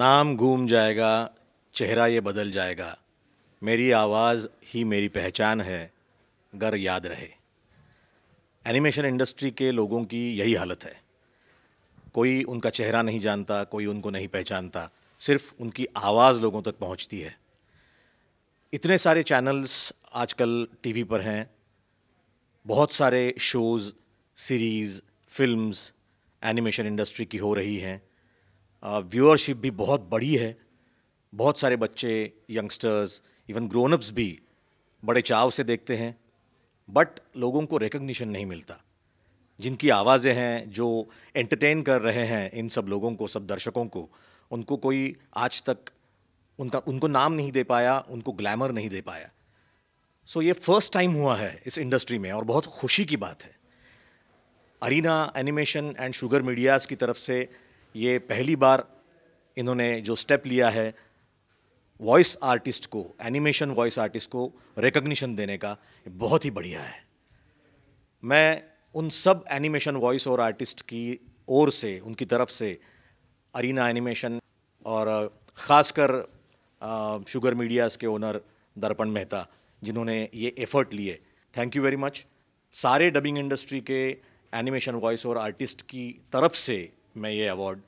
नाम घूम जाएगा चेहरा ये बदल जाएगा मेरी आवाज़ ही मेरी पहचान है गर याद रहे एनिमेशन इंडस्ट्री के लोगों की यही हालत है कोई उनका चेहरा नहीं जानता कोई उनको नहीं पहचानता सिर्फ उनकी आवाज़ लोगों तक पहुंचती है इतने सारे चैनल्स आजकल टीवी पर हैं बहुत सारे shows series films animation industry की हो रही हैं व्यूअरशिप भी बहुत बड़ी है बहुत सारे बच्चे यंगस्टर्स इवन ग्रोनअप्स भी बड़े चाव से देखते हैं बट लोगों को रिकग्निशन नहीं मिलता जिनकी आवाज़ें हैं जो एंटरटेन कर रहे हैं इन सब लोगों को सब दर्शकों को उनको कोई आज तक उनका उनको नाम नहीं दे पाया उनको ग्लैमर नहीं दे पाया सो so, ये फर्स्ट टाइम हुआ है इस इंडस्ट्री में और बहुत खुशी की बात है Arena Animation and Sugar Mediaz की तरफ से ये पहली बार इन्होंने जो स्टेप लिया है वॉइस आर्टिस्ट को एनिमेशन वॉइस आर्टिस्ट को रिकग्निशन देने का बहुत ही बढ़िया है मैं उन सब एनिमेशन वॉइस और आर्टिस्ट की ओर से उनकी तरफ से अरीना एनिमेशन और ख़ासकर शुगर मीडियाज़ के ओनर दर्पण मेहता जिन्होंने ये एफ़र्ट लिए थैंक यू वेरी मच सारे डबिंग इंडस्ट्री के एनिमेशन वॉइस और आर्टिस्ट की तरफ से मैं ये अवार्ड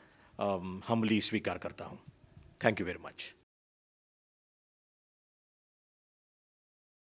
हमली um, स्वीकार करता हूँ थैंक यू वेरी मच